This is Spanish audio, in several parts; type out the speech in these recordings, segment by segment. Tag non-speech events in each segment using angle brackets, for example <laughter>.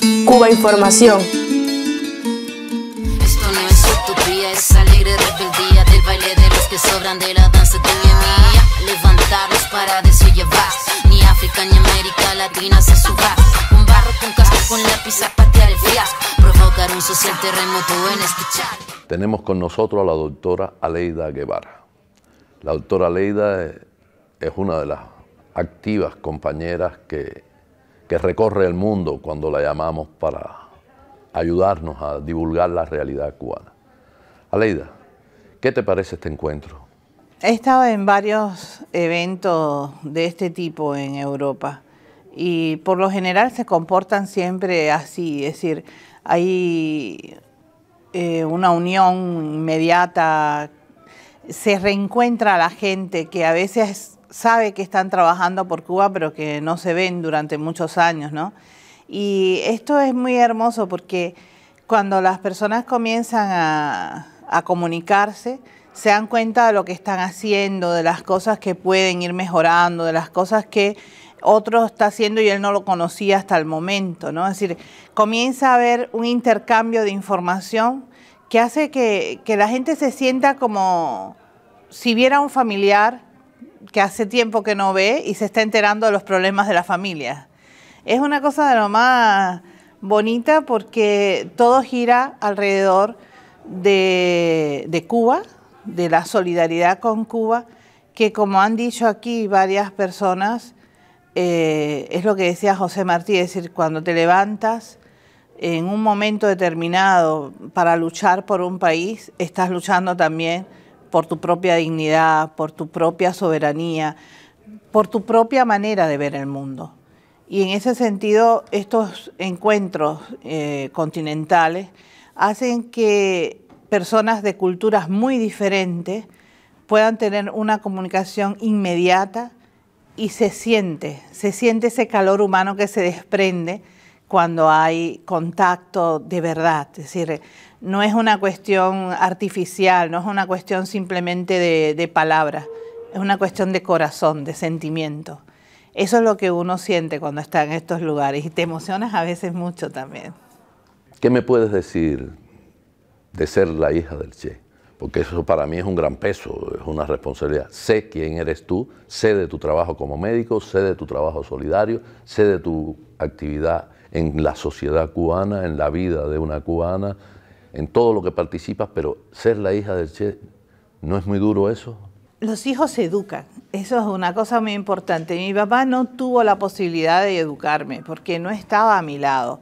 Cuba Información. Esto no es utopía, es alegre rebeldía del baile de los que sobran de la danza de mía. Levantarlos para desollevar, ni África ni América Latina se suba. Un barro con casco, con lápiz a el fiasco, provocar un social terremoto en este Tenemos con nosotros a la doctora Aleida Guevara. La doctora Aleida es una de las activas compañeras que que recorre el mundo cuando la llamamos para ayudarnos a divulgar la realidad cubana. Aleida, ¿qué te parece este encuentro? He estado en varios eventos de este tipo en Europa y por lo general se comportan siempre así, es decir, hay eh, una unión inmediata, se reencuentra la gente que a veces sabe que están trabajando por Cuba, pero que no se ven durante muchos años, ¿no? Y esto es muy hermoso porque cuando las personas comienzan a, comunicarse, se dan cuenta de lo que están haciendo, de las cosas que pueden ir mejorando, de las cosas que otro está haciendo y él no lo conocía hasta el momento, ¿no? Es decir, comienza a haber un intercambio de información que hace que, que la gente se sienta como si viera a un familiar que hace tiempo que no ve y se está enterando de los problemas de la familia. Es una cosa de lo más bonita porque todo gira alrededor de, Cuba, de la solidaridad con Cuba, que como han dicho aquí varias personas, eh, es lo que decía José Martí, es decir, cuando te levantas en un momento determinado para luchar por un país, estás luchando también por tu propia dignidad, por tu propia soberanía, por tu propia manera de ver el mundo. Y en ese sentido, estos encuentros eh, continentales hacen que personas de culturas muy diferentes puedan tener una comunicación inmediata y se siente, se siente ese calor humano que se desprende cuando hay contacto de verdad. Es decir, no es una cuestión artificial, no es una cuestión simplemente de, palabras, es una cuestión de corazón, de sentimiento. Eso es lo que uno siente cuando está en estos lugares y te emocionas a veces mucho también. ¿Qué me puedes decir de ser la hija del Che? Porque eso para mí es un gran peso, es una responsabilidad. Sé quién eres tú, sé de tu trabajo como médico, sé de tu trabajo solidario, sé de tu actividad en la sociedad cubana, en la vida de una cubana, en todo lo que participas, pero ser la hija del Che, ¿no es muy duro eso? Los hijos se educan, eso es una cosa muy importante. Mi papá no tuvo la posibilidad de educarme porque no estaba a mi lado,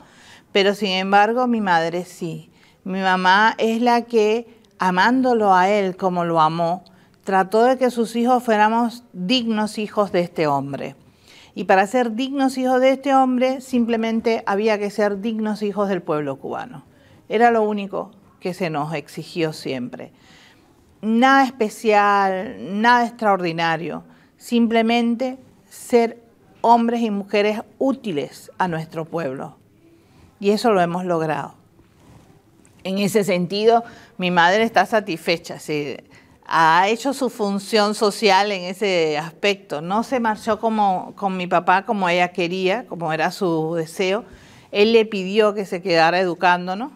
pero sin embargo mi madre sí. Mi mamá es la que, amándolo a él como lo amó, trató de que sus hijos fuéramos dignos hijos de este hombre. Y para ser dignos hijos de este hombre, simplemente había que ser dignos hijos del pueblo cubano. Era lo único que se nos exigió siempre. Nada especial, nada extraordinario, simplemente ser hombres y mujeres útiles a nuestro pueblo. Y eso lo hemos logrado. En ese sentido, mi madre está satisfecha, ha hecho su función social en ese aspecto. No se marchó como, con mi papá como ella quería, como era su deseo. Él le pidió que se quedara educándonos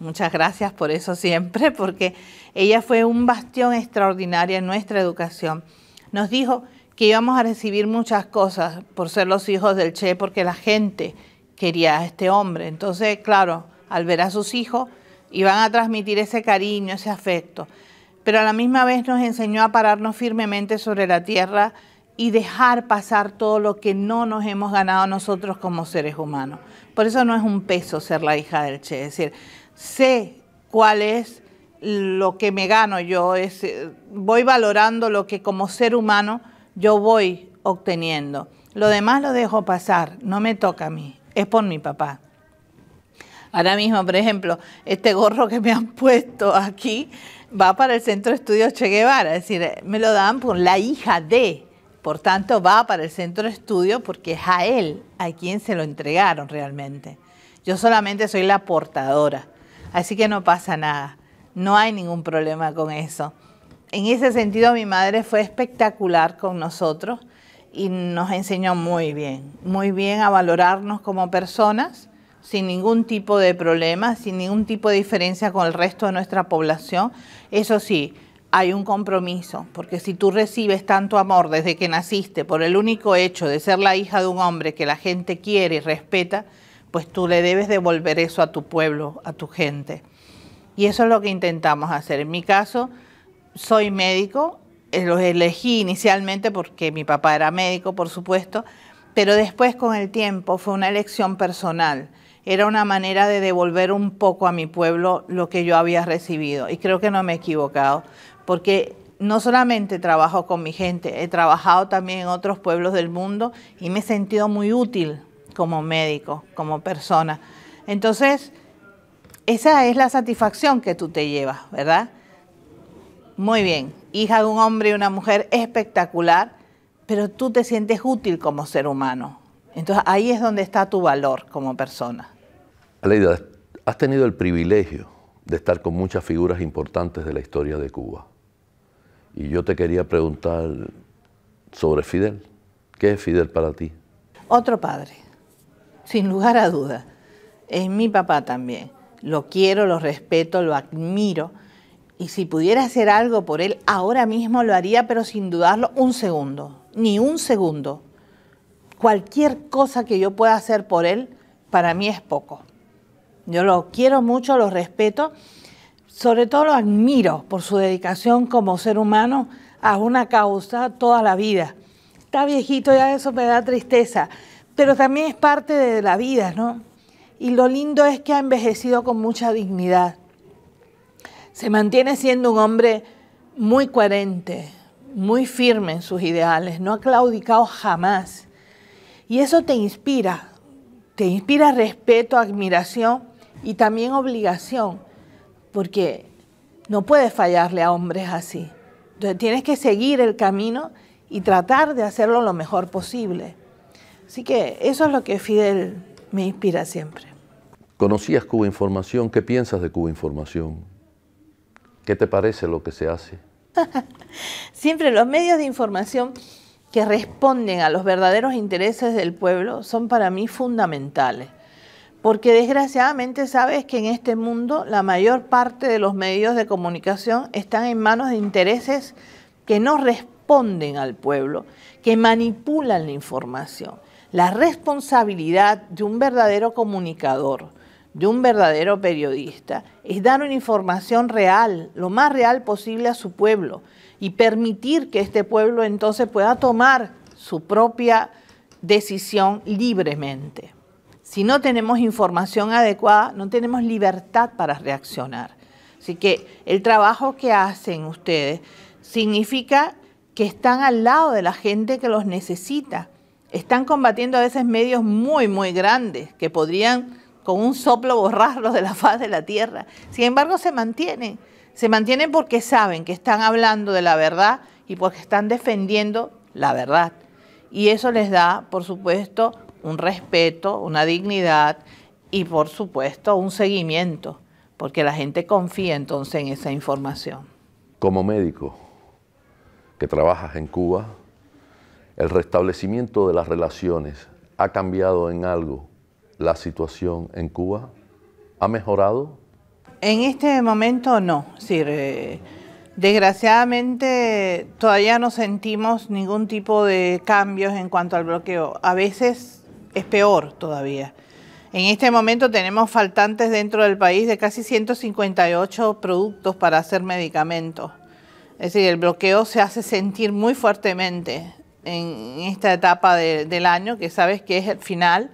Muchas gracias por eso siempre, <laughs> porque ella fue un bastión extraordinario en nuestra educación. Nos dijo que íbamos a recibir muchas cosas por ser los hijos del Che, porque la gente quería a este hombre. Entonces, claro, al ver a sus hijos, iban a transmitir ese cariño, ese afecto. Pero a la misma vez nos enseñó a pararnos firmemente sobre la tierra y dejar pasar todo lo que no nos hemos ganado nosotros como seres humanos. Por eso no es un peso ser la hija del Che. Es decir, sé cuál es lo que me gano yo, eh, voy valorando lo que como ser humano yo voy obteniendo. Lo demás lo dejo pasar, no me toca a mí, es por mi papá. Ahora mismo, por ejemplo, este gorro que me han <laughs> puesto aquí va para el Centro de Estudios Che Guevara, es decir, me lo dan por la hija de, por tanto va para el Centro de estudio porque es a él a quien se lo entregaron realmente. Yo solamente soy la portadora. Así que no pasa nada, no hay ningún problema con eso. En ese sentido mi madre fue espectacular con nosotros y nos enseñó muy bien, muy bien a valorarnos como personas sin ningún tipo de problema, sin ningún tipo de diferencia con el resto de nuestra población. Eso sí, hay un compromiso, porque si tú recibes tanto amor desde que naciste por el único hecho de ser la hija de un hombre que la gente quiere y respeta, pues tú le debes devolver eso a tu pueblo, a tu gente. Y eso es lo que intentamos hacer. En mi caso, soy médico, eh, Lo elegí inicialmente porque mi papá era médico, por supuesto, pero después con el tiempo fue una elección personal. Era una manera de devolver un poco a mi pueblo lo que yo había recibido. Y creo que no me he equivocado, porque no solamente trabajo con mi gente, he trabajado también en otros pueblos del mundo y me he sentido muy útil como médico, como persona. Entonces, esa es la satisfacción que tú te llevas, ¿verdad? Muy bien, hija de un hombre y una mujer espectacular, pero tú te sientes útil como ser humano. Entonces ahí es donde está tu valor como persona. Aleida, has tenido el privilegio de estar con muchas figuras importantes de la historia de Cuba. Y yo te quería preguntar sobre Fidel. ¿Qué es Fidel para ti? Otro padre sin lugar a dudas. Es mi papá también. Lo quiero, lo respeto, lo admiro. Y si pudiera hacer algo por él, ahora mismo lo haría, pero sin dudarlo un segundo, ni un segundo. Cualquier cosa que yo pueda hacer por él, para mí es poco. Yo lo quiero mucho, lo respeto, sobre todo lo admiro por su dedicación como ser humano a una causa toda la vida. Está viejito ya, eso me da tristeza pero también es parte de la vida, ¿no? Y lo lindo es que ha envejecido con mucha dignidad. Se mantiene siendo un hombre muy coherente, muy firme en sus ideales, no ha claudicado jamás. Y eso te inspira, te inspira respeto, admiración y también obligación, porque no puedes fallarle a hombres así. Entonces tienes que seguir el camino y tratar de hacerlo lo mejor posible. Así que eso es lo que Fidel me inspira siempre. ¿Conocías Cuba Información? ¿Qué piensas de Cuba Información? ¿Qué te parece lo que se hace? <laughs> siempre los medios de información que responden a los verdaderos intereses del pueblo son para mí fundamentales. Porque desgraciadamente sabes que en este mundo la mayor parte de los medios de comunicación están en manos de intereses que no responden al pueblo, que manipulan la información la responsabilidad de un verdadero comunicador, de un verdadero periodista, es dar una información real, lo más real posible a su pueblo y permitir que este pueblo entonces pueda tomar su propia decisión libremente. Si no tenemos información adecuada, no tenemos libertad para reaccionar. Así que el trabajo que hacen ustedes significa que están al lado de la gente que los necesita están combatiendo a veces medios muy, muy grandes que podrían con un soplo borrarlos de la faz de la tierra. Sin embargo, se mantienen. Se mantienen porque saben que están hablando de la verdad y porque están defendiendo la verdad. Y eso les da, por supuesto, un respeto, una dignidad y, por supuesto, un seguimiento, porque la gente confía entonces en esa información. Como médico que trabajas en Cuba, el restablecimiento de las relaciones ha cambiado en algo la situación en Cuba. ¿Ha mejorado? En este momento no. Eh, desgraciadamente todavía no sentimos ningún tipo de cambios en cuanto al bloqueo. A veces es peor todavía. En este momento tenemos faltantes dentro del país de casi 158 productos para hacer medicamentos. Es decir, el bloqueo se hace sentir muy fuertemente en esta etapa del año, que sabes que es el final,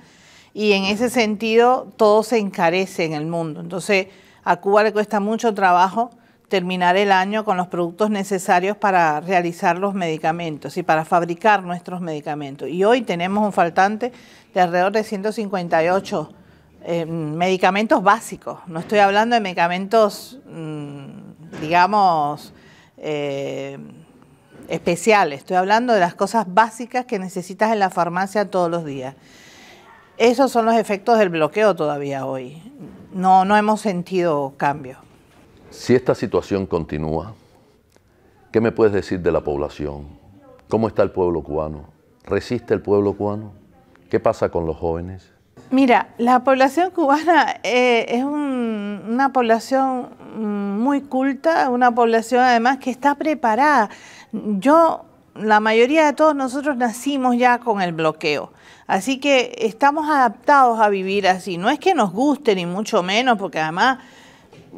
y en ese sentido todo se encarece en el mundo. Entonces a Cuba le cuesta mucho trabajo terminar el año con los productos necesarios para realizar los medicamentos y para fabricar nuestros medicamentos. Y hoy tenemos un faltante de alrededor de 158 eh, medicamentos básicos. No estoy hablando de medicamentos, mm, digamos, eh, especial, estoy hablando de las cosas básicas que necesitas en la farmacia todos los días. Esos son los efectos del bloqueo todavía hoy. No, no hemos sentido cambio. Si esta situación continúa, ¿qué me puedes decir de la población? ¿Cómo está el pueblo cubano? ¿Resiste el pueblo cubano? ¿Qué pasa con los jóvenes? Mira, la población cubana eh, es una población muy culta, una población además que está preparada. Yo, la mayoría de todos nosotros nacimos ya con el bloqueo. Así que estamos adaptados a vivir así. No es que nos guste, ni mucho menos, porque además,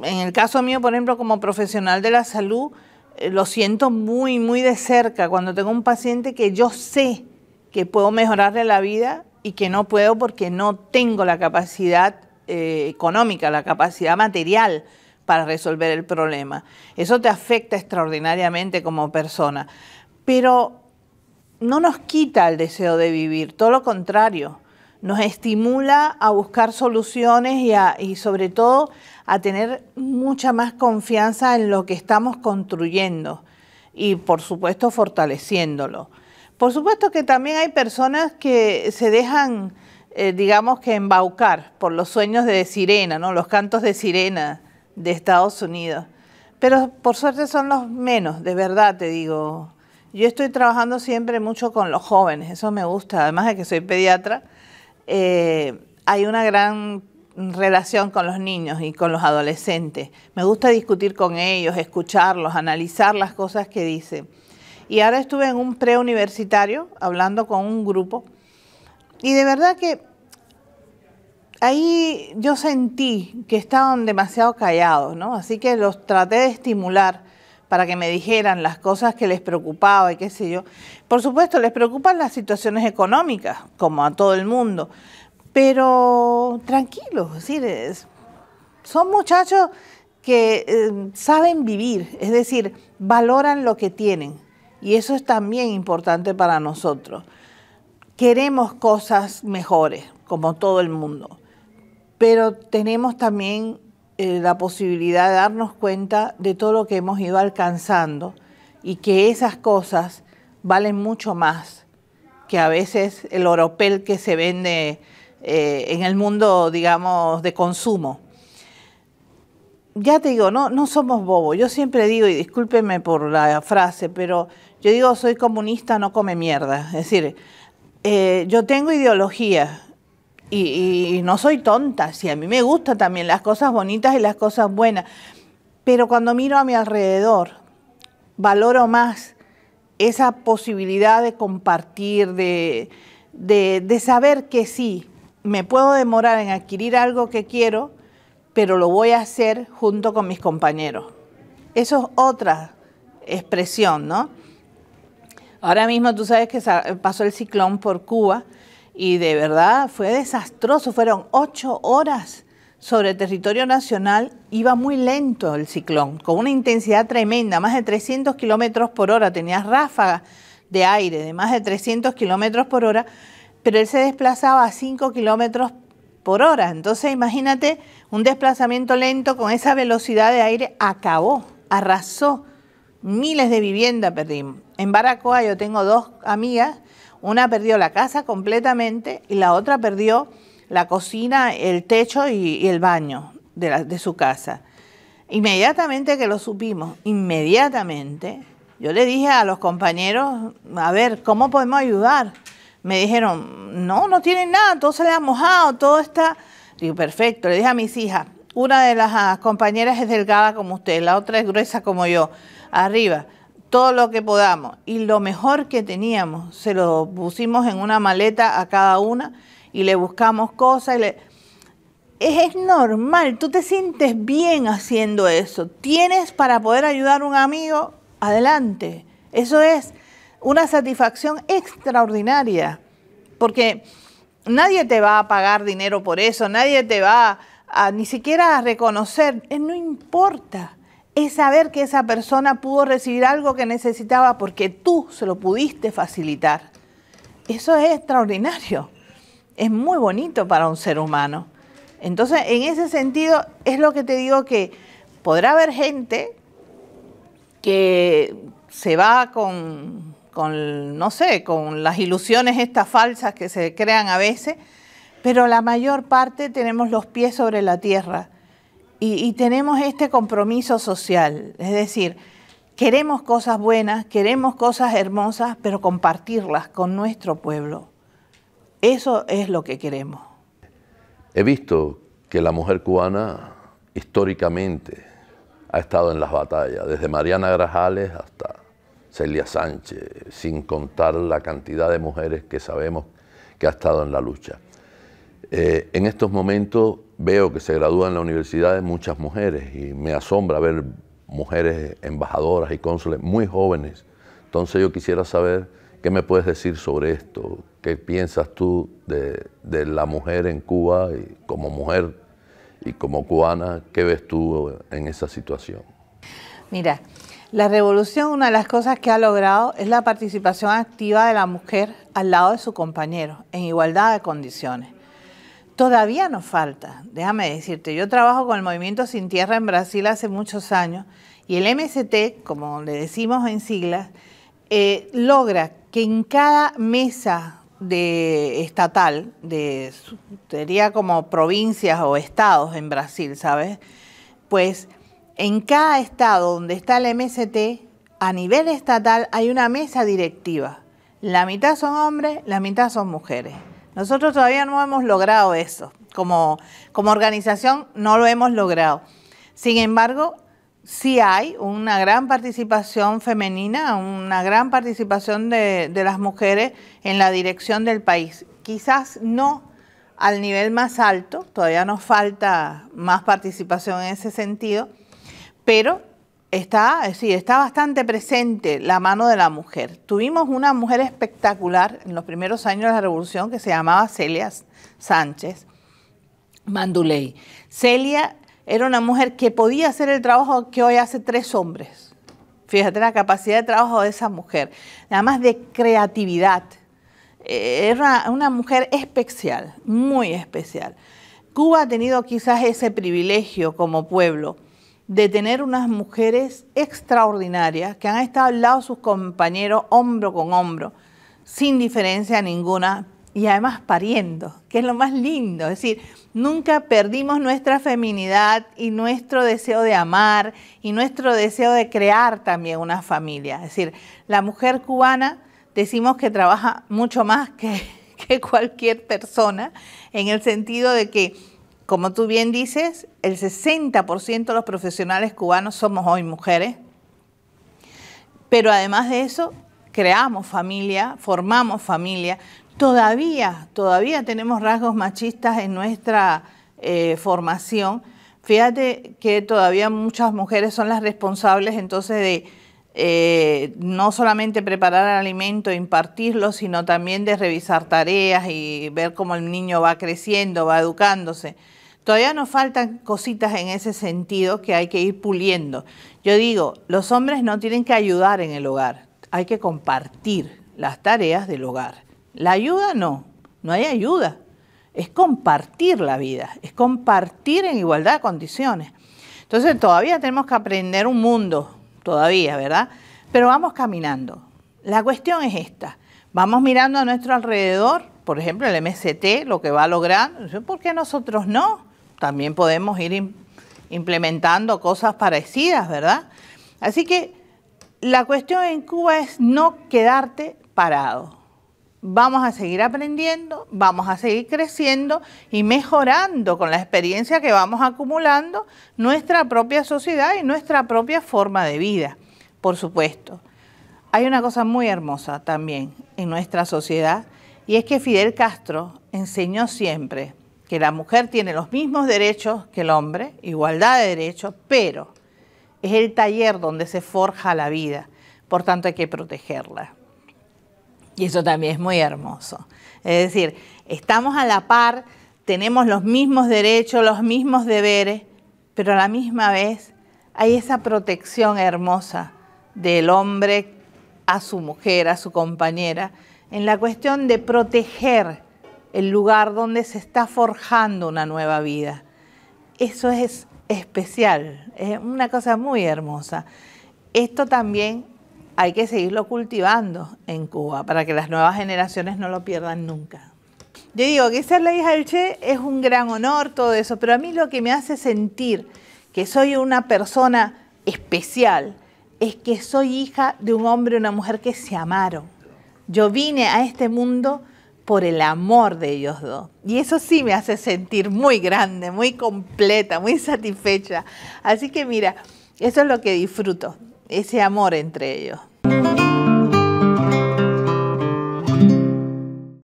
en el caso mío, por ejemplo, como profesional de la salud, eh, lo siento muy, muy de cerca. Cuando tengo un paciente que yo sé que puedo mejorarle la vida, y que no puedo porque no tengo la capacidad eh, económica, la capacidad material para resolver el problema. Eso te afecta extraordinariamente como persona, pero no nos quita el deseo de vivir, todo lo contrario, nos estimula a buscar soluciones y sobre todo a tener mucha más confianza en lo que estamos construyendo y por supuesto fortaleciéndolo. Por supuesto que también hay personas que se dejan, eh, digamos que embaucar por los sueños de sirena, ¿no? Los cantos de sirena de Estados Unidos. Pero por suerte son los menos, de verdad te digo. Yo estoy trabajando siempre mucho con los jóvenes, eso me gusta, además de que soy pediatra, eh, hay una gran relación con los niños y con los adolescentes. Me gusta discutir con ellos, escucharlos, analizar las cosas que dicen. Y ahora estuve en un preuniversitario hablando con un grupo. Y de verdad que ahí yo sentí que estaban demasiado callados, ¿no? Así que los traté de estimular para que me dijeran las cosas que les preocupaba y qué sé yo. Por supuesto, les preocupan las situaciones económicas, como a todo el mundo, pero tranquilos, es son muchachos que eh, saben vivir, es decir, valoran lo que tienen y eso es también importante para nosotros. Queremos cosas mejores, como todo el mundo, pero tenemos también eh, la posibilidad de darnos cuenta de todo lo que hemos ido alcanzando y que esas cosas valen mucho más que a veces el oropel que se vende eh, en el mundo, digamos, de consumo. Ya te digo, no, no somos bobos. Yo siempre digo, y discúlpeme por la frase, pero yo digo, soy comunista, no come mierda. Es decir, eh, yo tengo ideología y, no soy tonta. Si a mí me gustan también las cosas bonitas y las cosas buenas. Pero cuando miro a mi alrededor, valoro más esa posibilidad de compartir, de, de, de saber que sí, me puedo demorar en adquirir algo que quiero, pero lo voy a hacer junto con mis compañeros. Eso es otra expresión, ¿no? Ahora mismo tú sabes que pasó el ciclón por Cuba y de verdad fue desastroso, fueron ocho horas sobre territorio nacional, iba muy lento el ciclón, con una intensidad tremenda, más de 300 kilómetros por hora, tenía ráfagas de aire de más de 300 kilómetros por hora, pero él se desplazaba a 5 kilómetros por hora. Entonces, imagínate, un desplazamiento lento con esa velocidad de aire acabó, arrasó miles de viviendas perdimos. En Baracoa yo tengo dos amigas, una perdió la casa completamente y la otra perdió la cocina, el techo y, el baño de, de su casa. Inmediatamente que lo supimos, inmediatamente, yo le dije a los compañeros, a ver, ¿cómo podemos ayudar? Me dijeron, no, no tienen nada, todo se le ha mojado, todo está... Digo, perfecto, le dije a mis hijas, una de las ah, compañeras es delgada como usted, la otra es gruesa como yo arriba todo lo que podamos y lo mejor que teníamos se lo pusimos en una maleta a cada una y le buscamos cosas y le... Es, normal, tú te sientes bien haciendo eso. Tienes para poder ayudar a un amigo, adelante. Eso es una satisfacción extraordinaria, porque nadie te va a pagar dinero por eso, nadie te va a, ni siquiera a reconocer, eh, no importa es saber que esa persona pudo recibir algo que necesitaba porque tú se lo pudiste facilitar. Eso es extraordinario, es muy bonito para un ser humano. Entonces, en ese sentido, es lo que te digo que podrá haber gente que se va con, no sé, con las ilusiones estas falsas que se crean a veces, pero la mayor parte tenemos los pies sobre la tierra y, tenemos este compromiso social, es decir, queremos cosas buenas, queremos cosas hermosas, pero compartirlas con nuestro pueblo. Eso es lo que queremos. He visto que la mujer cubana históricamente ha estado en las batallas, desde Mariana Grajales hasta Celia Sánchez, sin contar la cantidad de mujeres que sabemos que ha estado en la lucha. Eh, en estos momentos veo que se gradúan en la universidad muchas mujeres y me asombra ver mujeres embajadoras y cónsules muy jóvenes. Entonces yo quisiera saber qué me puedes decir sobre esto, qué piensas tú de, de la mujer en Cuba y como mujer y como cubana, qué ves tú en esa situación. Mira, la revolución una de las cosas que ha logrado es la participación activa de la mujer al lado de su compañero, en igualdad de condiciones. Todavía nos falta, déjame decirte, yo trabajo con el Movimiento Sin Tierra en Brasil hace muchos años y el MST, como le decimos en siglas, eh, logra que en cada mesa de estatal, de, sería como provincias o estados en Brasil, ¿sabes? Pues en cada estado donde está el MST, a nivel estatal hay una mesa directiva. La mitad son hombres, la mitad son mujeres. Nosotros todavía no hemos logrado eso. Como, organización no lo hemos logrado. Sin embargo, sí hay una gran participación femenina, una gran participación de las mujeres en la dirección del país. Quizás no al nivel más alto, todavía nos falta más participación en ese sentido, pero Está, sí, está bastante presente la mano de la mujer. Tuvimos una mujer espectacular en los primeros años de la revolución que se llamaba Celia Sánchez Manduley. Celia era una mujer que podía hacer el trabajo que hoy hace tres hombres. Fíjate la capacidad de trabajo de esa mujer, nada más de creatividad. Eh, era una mujer especial, muy especial. Cuba ha tenido quizás ese privilegio como pueblo de tener unas mujeres extraordinarias que han estado al lado de sus compañeros hombro con hombro, sin diferencia ninguna, y además pariendo, que es lo más lindo. Es decir, nunca perdimos nuestra feminidad y nuestro deseo de amar y nuestro deseo de crear también una familia. Es decir, la mujer cubana decimos que trabaja mucho más que, <laughs> que cualquier persona, en el sentido de que como tú bien dices, el 60% de los profesionales cubanos somos hoy mujeres, pero además de eso, creamos familia, formamos familia. Todavía, todavía tenemos rasgos machistas en nuestra eh, formación. Fíjate que todavía muchas mujeres son las responsables entonces de eh, no solamente preparar el alimento, impartirlo, sino también de revisar tareas y ver cómo el niño va creciendo, va educándose. Todavía nos faltan cositas en ese sentido que hay que ir puliendo. Yo digo, los hombres no tienen que ayudar en el hogar, hay que compartir las tareas del hogar. La ayuda no, no hay ayuda. Es compartir la vida, es compartir en igualdad de condiciones. Entonces todavía tenemos que aprender un mundo, todavía, ¿verdad? Pero vamos caminando. La cuestión es esta. Vamos mirando a nuestro alrededor, por ejemplo, el MST, lo que va a lograr. ¿Por qué nosotros no? también podemos ir implementando cosas parecidas, ¿verdad? Así que la cuestión en Cuba es no quedarte parado. Vamos a seguir aprendiendo, vamos a seguir creciendo y mejorando con la experiencia que vamos acumulando nuestra propia sociedad y nuestra propia forma de vida, por supuesto. Hay una cosa muy hermosa también en nuestra sociedad y es que Fidel Castro enseñó siempre que la mujer tiene los mismos derechos que el hombre, igualdad de derechos, pero es el taller donde se forja la vida, por tanto hay que protegerla. Y eso también es muy hermoso. Es decir, estamos a la par, tenemos los mismos derechos, los mismos deberes, pero a la misma vez hay esa protección hermosa del hombre a su mujer, a su compañera, en la cuestión de proteger el lugar donde se está forjando una nueva vida. Eso es especial, es una cosa muy hermosa. Esto también hay que seguirlo cultivando en Cuba para que las nuevas generaciones no lo pierdan nunca. Yo digo que ser la hija del Che es un gran honor, todo eso, pero a mí lo que me hace sentir que soy una persona especial es que soy hija de un hombre y una mujer que se amaron. Yo vine a este mundo por el amor de ellos dos. Y eso sí me hace sentir muy grande, muy completa, muy satisfecha. Así que mira, eso es lo que disfruto, ese amor entre ellos.